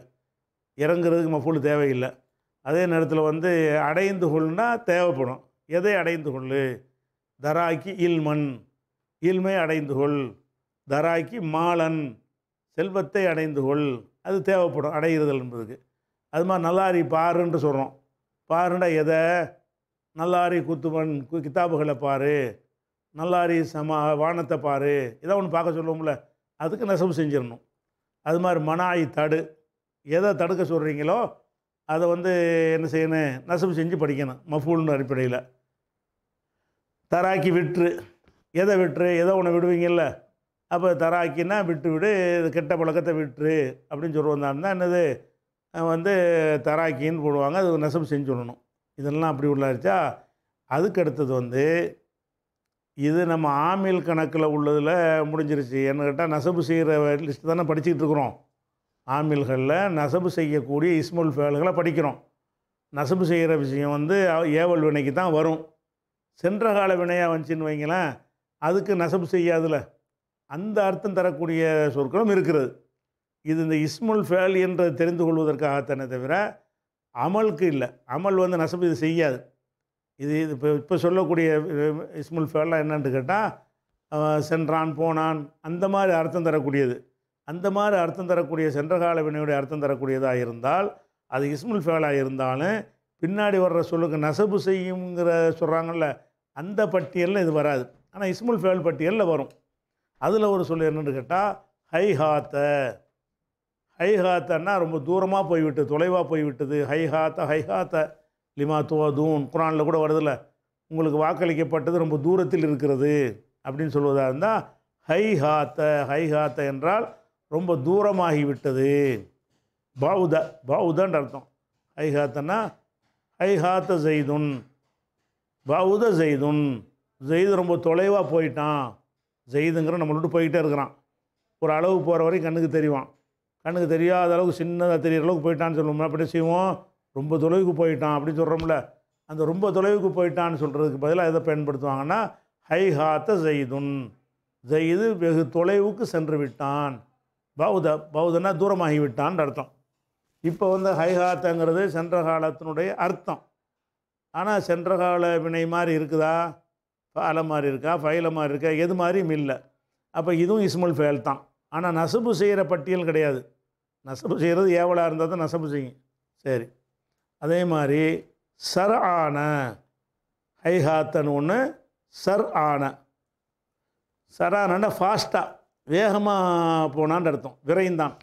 இறங்குறதுக்கு மஃபூல் தேவையில்லை அதே நேரத்தில் வந்து அடைந்து கொள்னா தேவைப்படும் எதை அடைந்து கொள்ளு தராக்கி இல்மண் இல்மை அடைந்து கொள் தராக்கி மாலன் செல்வத்தை அடைந்து கொள் அது தேவைப்படும் அடைகிறதல் என்பதுக்கு அது மாதிரி நல்லாரி பாருன்ட்டு சொல்கிறோம் பாருண்டா எதை நல்லாரி குத்துவன் கித்தாபுகளை பாரு நல்லாரி சமா வானத்தை பாரு இதை ஒன்று பார்க்க சொல்லுவோம்ல அதுக்கு நெசவு செஞ்சிடணும் அது மாதிரி மனாயி தடு எதை தடுக்க சொல்கிறீங்களோ அதை வந்து என்ன செய்யணும் நெசவு செஞ்சு படிக்கணும் மஃபூல்னு அடிப்படையில் தராக்கி விட்டுரு எதை விட்டுரு எதை ஒன்று விடுவீங்கள்ல அப்போ தராக்கின்னா விட்டு விடு இது கெட்ட பழக்கத்தை விட்டுரு அப்படின்னு சொல்லுவந்தாருன்னா என்னது வந்து தராக்கின்னு போடுவாங்க அது நெசவு செஞ்சு விடணும் இதெல்லாம் அப்படி உள்ளாச்சா அதுக்கு அடுத்தது வந்து இது நம்ம ஆமில் கணக்கில் உள்ளதில் முடிஞ்சிருச்சு என்ன கேட்டால் நசபு செய்கிற லிஸ்ட்டு தானே படிச்சுக்கிட்டு இருக்கிறோம் ஆமில்களில் நசபு செய்யக்கூடிய இஸ்முல் ஃபேல்களை படிக்கிறோம் நசபு செய்கிற விஷயம் வந்து ஏவல் வினைக்கு தான் வரும் சென்ற கால வினையாக வந்துச்சின்னு வைங்களேன் அதுக்கு நசபு செய்யாதில் அந்த அர்த்தம் தரக்கூடிய சொற்களும் இருக்கிறது இது இந்த இஸ்முல் ஃபேல் என்று தெரிந்து கொள்வதற்காகத்தானே தவிர அமலுக்கு இல்லை அமல் வந்து நசபு இது செய்யாது இது இது இப்போ இப்போ சொல்லக்கூடிய இஸ்முல் ஃபேலாம் என்னன்னு கேட்டால் சென்றான் போனான் அந்த மாதிரி அர்த்தம் தரக்கூடியது அந்த மாதிரி அர்த்தம் தரக்கூடிய சென்ற கால வினையுடைய அர்த்தம் தரக்கூடியதாக இருந்தால் அது இஸ்முல் ஃபேலாக இருந்தாலும் பின்னாடி வர்ற சொல்லுக்கு நசபு செய்யுங்கிற சொல்கிறாங்கல்ல அந்த பட்டியலில் இது வராது ஆனால் இஸ்முல் ஃபேல் பட்டியலில் வரும் அதில் ஒரு சொல் என்னென்னு கேட்டால் ஹை ஹாத்த ஹை ஹாத்தன்னா ரொம்ப தூரமாக போய்விட்டு தொலைவாக போய்விட்டது ஹை ஹாத்த ஹை ஹாத்த லிமா துவா தூன் குரானில் கூட வருதில்ல உங்களுக்கு வாக்களிக்கப்பட்டது ரொம்ப தூரத்தில் இருக்கிறது அப்படின்னு சொல்வதாக இருந்தால் ஹை ஹாத்த ஹை ஹாத்த என்றால் ரொம்ப தூரமாகிவிட்டது பவுத பவுதன்ற அர்த்தம் ஹை ஹாத்தனா ஹை ஹாத்த ஜெய்துன் பவுத ஜெய்துன் ஜெயிது ரொம்ப தொலைவாக போயிட்டான் ஜெய்துங்கிற நம்மளோட போயிட்டே இருக்கிறான் ஒரு அளவு போகிற வரைக்கும் கண்ணுக்கு தெரியவான் கண்ணுக்கு தெரியாத அளவுக்கு சின்னதாக தெரிகிற அளவுக்கு போயிட்டான்னு சொல்லுவோம் அப்படியே செய்வோம் ரொம்ப தொலைவுக்கு போயிட்டான் அப்படின்னு சொல்கிறோம்ல அந்த ரொம்ப தொலைவுக்கு போயிட்டான்னு சொல்கிறதுக்கு பதிலாக எதை பயன்படுத்துவாங்கன்னா ஹை ஹாத்த ஜெயிதுன் ஜெயிது வெகு தொலைவுக்கு சென்று விட்டான் பௌத பௌதனா விட்டான் அர்த்தம் இப்போ வந்து ஹைஹாத்தங்கிறது சென்ற காலத்தினுடைய அர்த்தம் ஆனால் சென்ற கால வினை மாதிரி இருக்குதா பால மாதிரி இருக்கா ஃபைல மாதிரி இருக்கா எது மாதிரியும் இல்லை அப்போ இதுவும் இஸ்முல் ஃபேல் தான் ஆனால் நசபு செய்கிற பட்டியல் கிடையாது நசபு செய்கிறது ஏவலாக இருந்தால் தான் நசபு செய்யும் சரி அதே மாதிரி சர் ஆன ஹைஹாத்தன் ஒன்று சர் ஆன சரானன்னா ஃபாஸ்ட்டாக வேகமாக போனான்னு அர்த்தம் விரைந்தான்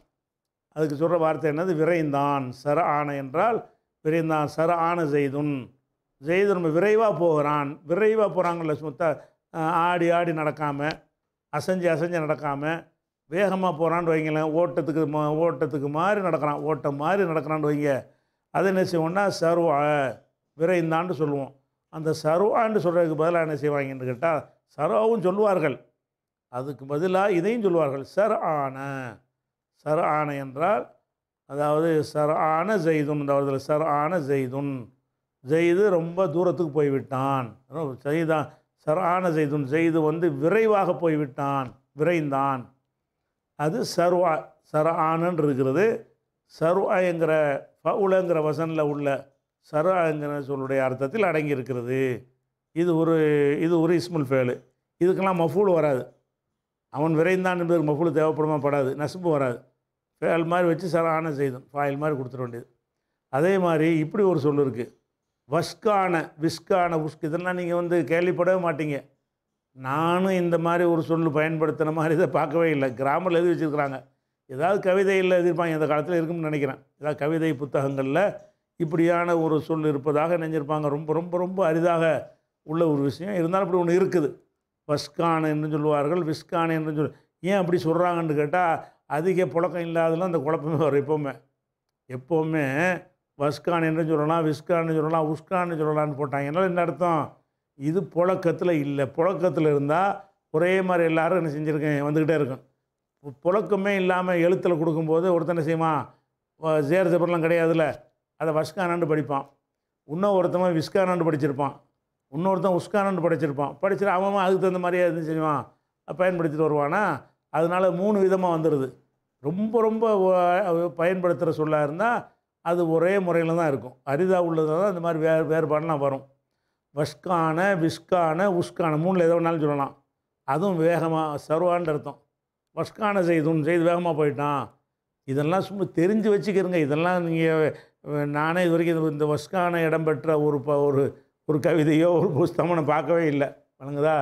அதுக்கு சொல்கிற வார்த்தை என்னது விரைந்தான் சர ஆன என்றால் விரைந்தான் சர ஆன செய்துன் செய்து நம்ம விரைவாக போகிறான் விரைவாக போகிறாங்கல்ல சுத்த ஆடி ஆடி நடக்காமல் அசைஞ்சு அசைஞ்சு நடக்காமல் வேகமாக போகிறான்னு வைங்களேன் ஓட்டத்துக்கு ஓட்டத்துக்கு மாதிரி நடக்கிறான் ஓட்டம் மாதிரி நடக்கிறான்னு வைங்க அதை என்ன செய்வோம்னா சர்வா விரைந்தான்னு சொல்லுவோம் அந்த சர்வான்னு சொல்கிறதுக்கு பதிலாக என்ன செய்வாங்கன்னு கேட்டால் சர்வாவும் சொல்லுவார்கள் அதுக்கு பதிலாக இதையும் சொல்லுவார்கள் சர் ஆன சர் ஆன என்றால் அதாவது சர் ஆன ஜெய்துன் இந்த வருதில் சர் ஆன ஜெய்துன் ஜெய்து ரொம்ப தூரத்துக்கு போய்விட்டான் ஜெய்தா சர் ஆன ஜெய்துன் ஜெய்து வந்து விரைவாக போய்விட்டான் விரைந்தான் அது சர்வா சர் ஆனன் இருக்கிறது சர்வா என்கிற பவுலங்கிற வசனில் உள்ள சரங்கிற சொல்லுடைய அர்த்தத்தில் அடங்கியிருக்கிறது இது ஒரு இது ஒரு இஸ்முல் ஃபேலு இதுக்கெல்லாம் மஃபூல் வராது அவன் விரைந்தான் என்பதற்கு மஃபூல் தேவைப்படுமா படாது நசுப்பு வராது ஃபேல் மாதிரி வச்சு சரான செய்தும் ஃபாயில் மாதிரி கொடுத்துட வேண்டியது அதே மாதிரி இப்படி ஒரு சொல் இருக்குது வஸ்கான விஷ்கான உஷ்க் இதெல்லாம் நீங்கள் வந்து கேள்விப்படவே மாட்டீங்க நானும் இந்த மாதிரி ஒரு சொல் பயன்படுத்தின மாதிரி இதை பார்க்கவே இல்லை கிராமில் எழுதி வச்சுருக்குறாங்க ஏதாவது கவிதையில் எதிர்ப்பாங்க இந்த காலத்தில் இருக்கும்னு நினைக்கிறேன் ஏதாவது கவிதை புத்தகங்களில் இப்படியான ஒரு சொல் இருப்பதாக நினைஞ்சிருப்பாங்க ரொம்ப ரொம்ப ரொம்ப அரிதாக உள்ள ஒரு விஷயம் இருந்தாலும் இப்படி ஒன்று இருக்குது வஸ்கான் என்று சொல்லுவார்கள் விஸ்கான் என்று சொல் ஏன் அப்படி சொல்கிறாங்கன்னு கேட்டால் அதிக புழக்கம் இல்லாதெல்லாம் அந்த குழப்பமே வரும் எப்போவுமே எப்போவுமே வஸ்கான் என்று சொல்லலாம் விஸ்கான்னு சொல்லலாம் உஸ்கான்னு சொல்லலான்னு போட்டாங்க என்னால் என்ன அர்த்தம் இது புழக்கத்தில் இல்லை புழக்கத்தில் இருந்தால் ஒரே மாதிரி எல்லோரும் என்ன செஞ்சுருக்கேன் வந்துக்கிட்டே இருக்கும் புழக்கமே இல்லாமல் எழுத்தில் கொடுக்கும்போது ஒருத்தனை செய்யுமா ஜேர் ஜபர்லாம் கிடையாதுல்ல அதை வஸ்கானாண்டு படிப்பான் இன்னும் ஒருத்தவன் விஸ்கானாண்டு படிச்சிருப்பான் இன்னொருத்தன் உஸ்கானாண்டு படிச்சிருப்பான் படிச்சுட்டு அவன் அதுக்கு தகுந்த மாதிரியே எதுவும் செய்வான் பயன்படுத்திட்டு வருவானா அதனால் மூணு விதமாக வந்துடுது ரொம்ப ரொம்ப பயன்படுத்துகிற சொல்லாக இருந்தால் அது ஒரே முறையில் தான் இருக்கும் அரிதா உள்ளது தான் இந்த மாதிரி வேறு வேறுபாடெலாம் வரும் வஷ்கான விஷ்கான உஷ்கான மூணில் எதோ வேணாலும் சொல்லலாம் அதுவும் வேகமாக சர்வான்ற அர்த்தம் மஸ்கான செய்தும் செய்து வேகமாக போயிட்டான் இதெல்லாம் சும்மா தெரிஞ்சு வச்சுக்கிறங்க இதெல்லாம் நீங்கள் நானே இது வரைக்கும் இந்த மஸ்கான இடம்பெற்ற ஒரு ப ஒரு ஒரு கவிதையோ ஒரு புஸ்தமோ நான் பார்க்கவே இல்லை வணங்குதா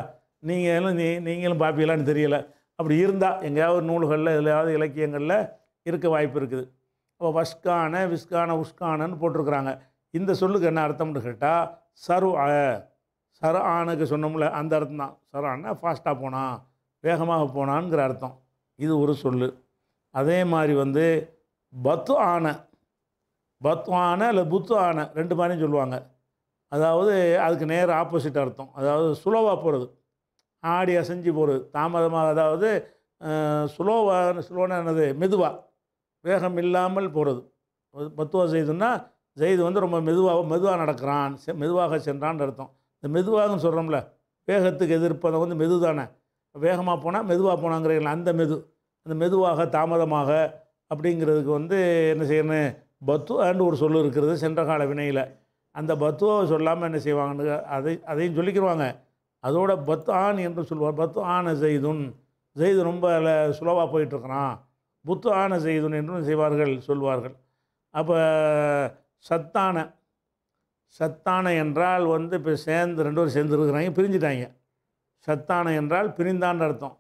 நீங்களும் நீ நீங்களும் பார்ப்பீங்களான்னு தெரியலை அப்படி இருந்தால் எங்கேயாவது நூல்களில் எதுலையாவது இலக்கியங்களில் இருக்க வாய்ப்பு இருக்குது அப்போ வஸ்கான விஸ்கான உஸ்கானன்னு போட்டிருக்கிறாங்க இந்த சொல்லுக்கு என்ன அர்த்தம்னு கேட்டால் சரு சர ஆணுக்கு சொன்னோம்ல அந்த அர்த்தம் தான் சர ஆனா ஃபாஸ்ட்டாக போனான் வேகமாக போனான்ங்கிற அர்த்தம் இது ஒரு சொல் அதே மாதிரி வந்து பத்து ஆனை பத்து ஆனை இல்லை புத்து ஆனை ரெண்டு மாதிரியும் சொல்லுவாங்க அதாவது அதுக்கு நேர் ஆப்போசிட் அர்த்தம் அதாவது சுலோவாக போகிறது ஆடி அசைஞ்சு போகிறது தாமதமாக அதாவது சுலோவாக சுலோனா என்னது மெதுவாக வேகம் இல்லாமல் போகிறது பத்துவா செய்துன்னா செய்து வந்து ரொம்ப மெதுவாக மெதுவாக நடக்கிறான் செ மெதுவாக சென்றான்னு அர்த்தம் இந்த மெதுவாகன்னு சொல்கிறோம்ல வேகத்துக்கு எதிர்ப்பதை வந்து மெது தானே வேகமாக போனால் மெதுவாக போனாங்கிறீங்களா அந்த மெது அந்த மெதுவாக தாமதமாக அப்படிங்கிறதுக்கு வந்து என்ன செய்யணும் பத்துவான்னு ஒரு சொல்லு இருக்கிறது சென்ற கால வினையில் அந்த பத்துவாவை சொல்லாமல் என்ன செய்வாங்கன்னு அதை அதையும் சொல்லிக்கிடுவாங்க அதோட பத்து ஆண் என்று சொல்லுவார் பத்து ஆன செய்துன் செய்து ரொம்ப சுலவாக போயிட்டுருக்கிறான் புத்து ஆன செய்துன் என்றும் செய்வார்கள் சொல்வார்கள் அப்போ சத்தான சத்தான என்றால் வந்து இப்போ சேர்ந்து ரெண்டு பேரும் சேர்ந்துருக்குறாங்க பிரிஞ்சுட்டாங்க சத்தான என்றால் பிரிந்தான்னு அர்த்தம்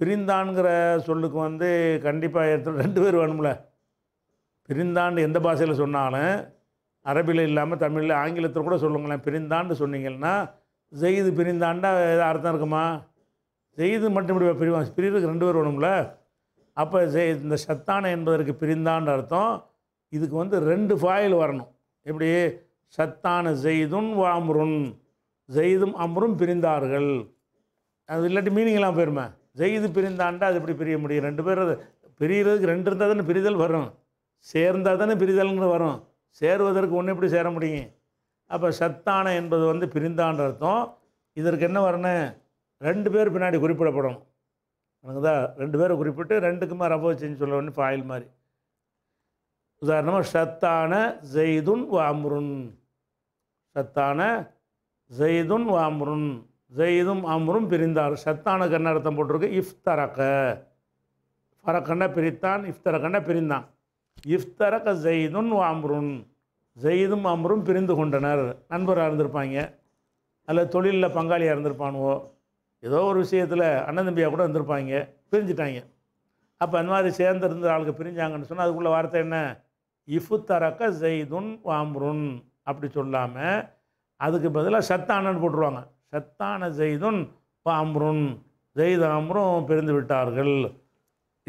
பிரிந்தான்கிற சொல்லுக்கு வந்து கண்டிப்பாக எடுத்து ரெண்டு பேர் வேணும்ல பிரிந்தாண்டு எந்த பாஷையில் சொன்னாலும் அரபியில் இல்லாமல் தமிழில் ஆங்கிலத்தில் கூட சொல்லுங்களேன் பிரிந்தாண்டு சொன்னீங்கன்னா செய்து பிரிந்தாண்டா எதாவது அர்த்தம் இருக்குமா செய்து மட்டும் இப்படி பிரிவான் பிரிவுக்கு ரெண்டு பேர் வேணும்ல அப்போ செய் இந்த சத்தான என்பதற்கு பிரிந்தான்னு அர்த்தம் இதுக்கு வந்து ரெண்டு ஃபாயில் வரணும் எப்படி சத்தான செய்தும் வாமுருன் செய்தும் அம்ரும் பிரிந்தார்கள் அது இல்லாட்டி மீனிங்லாம் போயிருமே ஜெயிது பிரிந்தாண்டா அது இப்படி பிரிய முடியும் ரெண்டு பேர் பிரிகிறதுக்கு ரெண்டு இருந்தால் தானே பிரிதல் வரும் சேர்ந்தால் தானே பிரிதல்னு வரும் சேருவதற்கு ஒன்று எப்படி சேர முடியும் அப்போ சத்தான என்பது வந்து பிரிந்தான்ற அர்த்தம் இதற்கு என்ன வரணும் ரெண்டு பேர் பின்னாடி குறிப்பிடப்படும் எனக்கு தான் ரெண்டு பேரை குறிப்பிட்டு ரெண்டுக்குமா ரவ செஞ்சு சொல்ல ஒன்று ஃபாயில் மாதிரி உதாரணமாக சத்தான ஜெய்துன் வாமுருன் சத்தான ஜெய்துன் வாமுருன் ஜெயிதும் அம்ரும் பிரிந்தார் சத்தான கண்ண அர்த்தம் போட்டிருக்கு இஃப்தரக ஃபரக்கண்ண பிரித்தான் இஃப்தரக்கண்ண பிரிந்தான் இஃப்தரக ஜெயிதுன் அம்ருன் ஜெயிதும் அம்ரும் பிரிந்து கொண்டனர் நண்பராக இருந்திருப்பாங்க அல்ல தொழிலில் பங்காளியாக இருந்திருப்பானுவோ ஏதோ ஒரு விஷயத்தில் அண்ணன் தம்பியாக கூட இருந்திருப்பாங்க பிரிஞ்சிட்டாங்க அப்போ அந்த மாதிரி சேர்ந்துருந்த ஆளுக்கு பிரிஞ்சாங்கன்னு சொன்னால் அதுக்குள்ள வார்த்தை என்ன இஃபு தரக்க ஜெய்துன் வாம்ருன் அப்படி சொல்லாமல் அதுக்கு பதிலாக சத்தானன்னு போட்டுருவாங்க சத்தான ஜெய்துன் பாம்ருன் ஜெயித் பிரிந்து விட்டார்கள்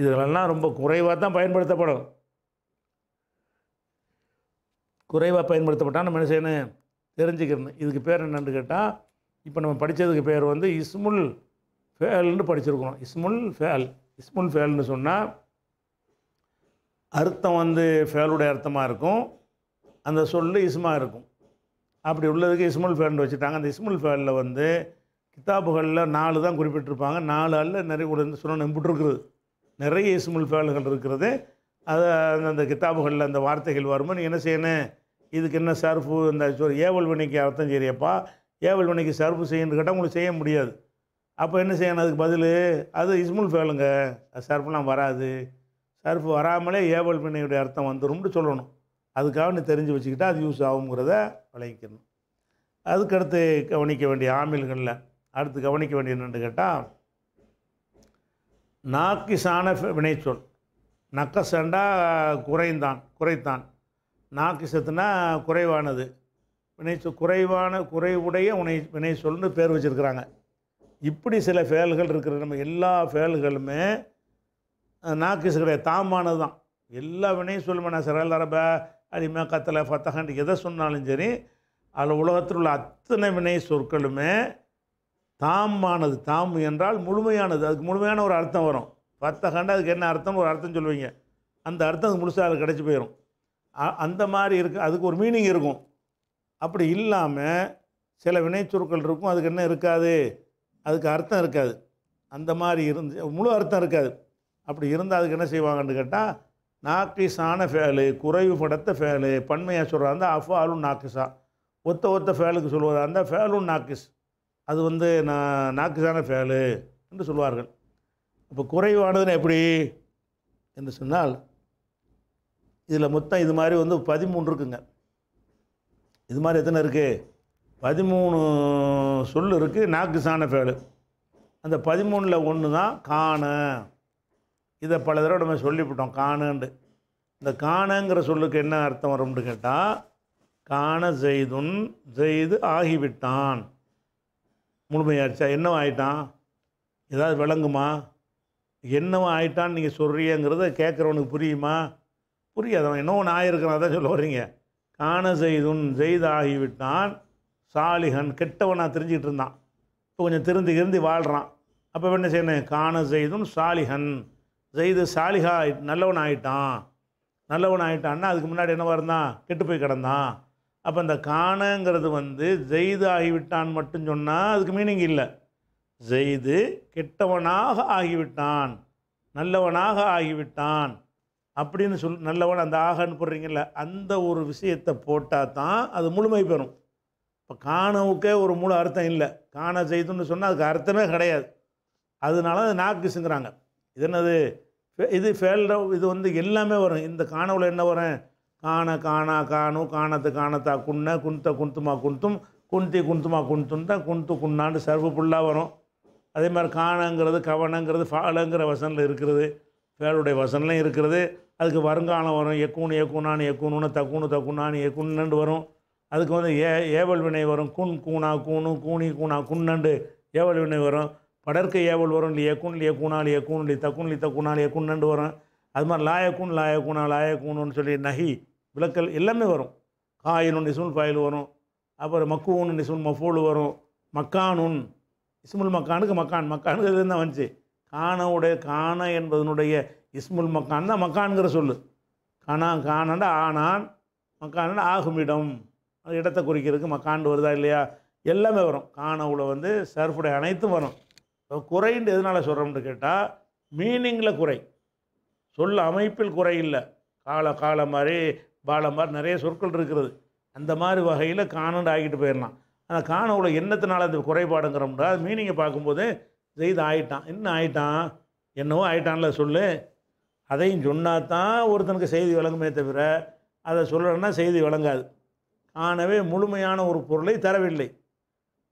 இதுகளெல்லாம் ரொம்ப குறைவாக தான் பயன்படுத்தப்படும் குறைவாக பயன்படுத்தப்பட்டால் நம்ம என்ன செய்யணும் தெரிஞ்சுக்கிறணும் இதுக்கு பேர் என்னென்னு கேட்டால் இப்போ நம்ம படித்ததுக்கு பேர் வந்து இஸ்முல் ஃபேல்னு படிச்சிருக்கணும் இஸ்முல் ஃபேல் இஸ்முல் ஃபேல்னு சொன்னால் அர்த்தம் வந்து ஃபேலுடைய அர்த்தமாக இருக்கும் அந்த சொல் இஸ்மா இருக்கும் அப்படி உள்ளதுக்கு இஸ்முல் ஃபேன் வச்சுட்டாங்க அந்த இஸ்முல் ஃபேனில் வந்து கித்தாப்புகளில் நாலு தான் குறிப்பிட்டிருப்பாங்க நாலு அல்ல நிறைய கூட சொன்ன நம்பிட்டுருக்குறது நிறைய இஸ்முல் ஃபேல்கள் இருக்கிறது அதை அந்த கித்தாப்புகளில் அந்த வார்த்தைகள் வரும்போது நீ என்ன செய்யணும் இதுக்கு என்ன சர்ஃபு இந்த சொல் ஏவல் வினைக்கு அர்த்தம் செய்யப்பா ஏவல் வினைக்கு சர்ஃபு செய்யணுன்னு கேட்டால் உங்களுக்கு செய்ய முடியாது அப்போ என்ன செய்யணும் அதுக்கு பதில் அது இஸ்முல் ஃபேலுங்க அது சர்ஃப்லாம் வராது சர்ஃப் வராமலே ஏவல் வினையுடைய அர்த்தம் வந்துடும் சொல்லணும் அதுக்காக நீ தெரிஞ்சு வச்சுக்கிட்டால் அது யூஸ் ஆகுங்கிறத விளங்கிக்கணும் அதுக்கடுத்து கவனிக்க வேண்டிய ஆமில்களில் அடுத்து கவனிக்க வேண்டிய என்னென்னு கேட்டால் சாண வினைச்சொல் நக்கசண்டா குறைந்தான் குறைத்தான் செத்துனா குறைவானது வினைச்சொல் குறைவான குறைவுடைய உனை வினை சொல்னு பேர் வச்சுருக்கிறாங்க இப்படி சில ஃபேல்கள் இருக்கிற நம்ம எல்லா ஃபேல்களுமே நாக்கிசு கிடையாது தாமானது தான் எல்லா வினை சொல்லுமே நான் சிறல் தரப்ப அலிமா கத்தலை ஃபத்தகன்ட்டு எதை சொன்னாலும் சரி அதில் உலகத்தில் உள்ள அத்தனை வினை சொற்களுமே தாமானது தாம் என்றால் முழுமையானது அதுக்கு முழுமையான ஒரு அர்த்தம் வரும் ஃபத்தகன்ட்டு அதுக்கு என்ன அர்த்தம் ஒரு அர்த்தம் சொல்லுவீங்க அந்த அர்த்தம் அது முழுசாக அது கிடச்சி போயிடும் அந்த மாதிரி இருக்கு அதுக்கு ஒரு மீனிங் இருக்கும் அப்படி இல்லாமல் சில வினை சொற்கள் இருக்கும் அதுக்கு என்ன இருக்காது அதுக்கு அர்த்தம் இருக்காது அந்த மாதிரி இருந்து முழு அர்த்தம் இருக்காது அப்படி இருந்தால் அதுக்கு என்ன செய்வாங்கன்னு கேட்டால் நாக்கிசான ஃபேலு குறைவு படுத்த ஃபேலு பன்மையாக சொல்கிறதா இருந்தால் அஃபாலும் நாக்கிசா ஒத்த ஒத்த ஃபேலுக்கு சொல்வதாக இருந்தால் ஃபேலும் நாக்கிஸ் அது வந்து நான் நாக்கிசான ஃபேலு என்று சொல்வார்கள் அப்போ குறைவானதுன்னு எப்படி என்று சொன்னால் இதில் மொத்தம் இது மாதிரி வந்து பதிமூணு இருக்குங்க இது மாதிரி எத்தனை இருக்குது பதிமூணு சொல் இருக்குது நாக்குசான ஃபேலு அந்த பதிமூணில் ஒன்று தான் காண இதை பல தடவை நம்ம சொல்லிவிட்டோம் காணுண்டு இந்த காணங்கிற சொல்லுக்கு என்ன அர்த்தம் வரும்னு கேட்டால் காண செய்துன் செய்து ஆகிவிட்டான் முழுமையாச்சா என்னவா ஆயிட்டான் ஏதாவது விளங்குமா என்னவா ஆயிட்டான்னு நீங்கள் சொல்கிறீங்கிறத கேட்குறவனுக்கு புரியுமா புரியாதவன் என்ன ஒன்று ஆயிருக்கிறான் அதான் சொல்ல வரீங்க காண செய்துன் செய்து ஆகிவிட்டான் சாலிகன் கெட்டவனாக தெரிஞ்சுக்கிட்டு இருந்தான் இப்போ கொஞ்சம் திருந்தி திருந்தி வாழ்கிறான் அப்போ என்ன செய்யணும் காண செய்தும் சாலிகன் ஜெயிது சாலிஹா நல்லவன் ஆகிட்டான் நல்லவன் ஆகிட்டான்னா அதுக்கு முன்னாடி என்னவாக இருந்தான் கெட்டு போய் கிடந்தான் அப்போ இந்த காணங்கிறது வந்து ஜெயிது ஆகிவிட்டான் மட்டும் சொன்னால் அதுக்கு மீனிங் இல்லை ஜெயிது கெட்டவனாக ஆகிவிட்டான் நல்லவனாக ஆகிவிட்டான் அப்படின்னு சொல் நல்லவன் அந்த ஆகன்னு போடுறீங்கல்ல அந்த ஒரு விஷயத்தை போட்டால் தான் அது முழுமை பெறும் இப்போ காணவுக்கே ஒரு முழு அர்த்தம் இல்லை காண செய்துன்னு சொன்னால் அதுக்கு அர்த்தமே கிடையாது அதனால அது நாக்கு சிங்கிறாங்க இது என்னது இது ஃபேல்ட இது வந்து எல்லாமே வரும் இந்த காணவில் என்ன வரும் காண காணா காணும் காணத்து காணத்தா குண்ண குண்த குந்துமா குந்தும் குந்தி குந்துமா தான் குந்து குண்ணாண்டு சர்வு புல்லாக வரும் அதே மாதிரி காணங்கிறது கவனங்கிறது ஃபாலங்கிற வசனில் இருக்கிறது ஃபேலுடைய வசனம் இருக்கிறது அதுக்கு வருங்காலம் வரும் எக்கூணு எக்கூனானு எக்கூனு தக்கூணு தக்குனானு எக்குன்னு வரும் அதுக்கு வந்து ஏ ஏவல் வினை வரும் குண் கூணா கூணு கூணி கூணா குண்ணண்டு ஏவல் வினை வரும் படற்கு ஏவல் வரும் இல்லை லியக்கூனால் லியக்கூன் இல்லை தக்குன் இல்லை தக்குனால் லியக்குன்னு வரும் அது மாதிரி லாயக்குன் லாயக்கூனா லாயக்கூனுன்னு சொல்லி நகி விளக்கல் எல்லாமே வரும் காயினு நிசுல் ஃபயில் வரும் அப்புறம் மக்குவூன் நிசுல் மஃபூல் வரும் மக்கானுன் இஸ்முல் மக்கானுக்கு மக்கான் மக்கானுக்கு இது தான் வந்துச்சு காணவுடைய காண என்பதனுடைய இஸ்முல் மக்கான் தான் மக்கான்கிற சொல்லு கானா கானண்டா ஆனான் மக்கானண்டா ஆகுமிடம் இடத்தை குறிக்கிறதுக்கு மக்காண்டு வருதா இல்லையா எல்லாமே வரும் கானவுல வந்து சர்ஃபுடைய அனைத்தும் வரும் குறைன்னு எதனால் சொல்கிறோம்னு கேட்டால் மீனிங்கில் குறை சொல்ல அமைப்பில் குறை இல்லை கால கால மாதிரி பால மாதிரி நிறைய சொற்கள் இருக்கிறது அந்த மாதிரி வகையில் காணண்டு ஆகிட்டு போயிடலாம் ஆனால் காண உள்ள எண்ணத்தினால அந்த குறைபாடுங்கிறோம்னா அது மீனிங்கை பார்க்கும்போது செய்து ஆயிட்டான் என்ன ஆயிட்டான் என்னவோ ஆயிட்டான்ல சொல்லு அதையும் சொன்னால் தான் ஒருத்தனுக்கு செய்தி வழங்குமே தவிர அதை சொல்லணும்னா செய்தி வழங்காது ஆனவே முழுமையான ஒரு பொருளை தரவில்லை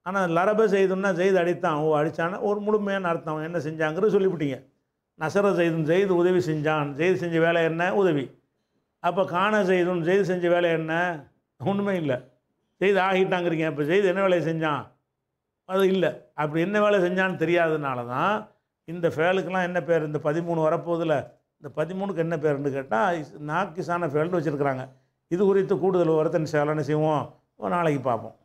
ஆனால் லரப செய்துன்னா செய்து அடித்தான் ஓ அடித்தானே ஒரு முழுமையான அர்த்தம் என்ன செஞ்சாங்கிறது சொல்லிவிட்டீங்க நசர செய்தும் செய்து உதவி செஞ்சான் செய்து செஞ்ச வேலை என்ன உதவி அப்போ காண செய்தும் செய்து செஞ்ச வேலை என்ன ஒன்றுமே இல்லை செய்து ஆகிட்டாங்கிறீங்க இப்போ செய்து என்ன வேலையை செஞ்சான் அது இல்லை அப்படி என்ன வேலை செஞ்சான்னு தெரியாததுனால தான் இந்த ஃபேலுக்கெல்லாம் என்ன பேர் இந்த பதிமூணு வரப்போதில் இந்த பதிமூணுக்கு என்ன பேருன்னு கேட்டால் நாக்கிசான ஃபேல்னு வச்சுருக்குறாங்க இது குறித்து கூடுதல் ஒருத்தன் சேலன்னு செய்வோம் நாளைக்கு பார்ப்போம்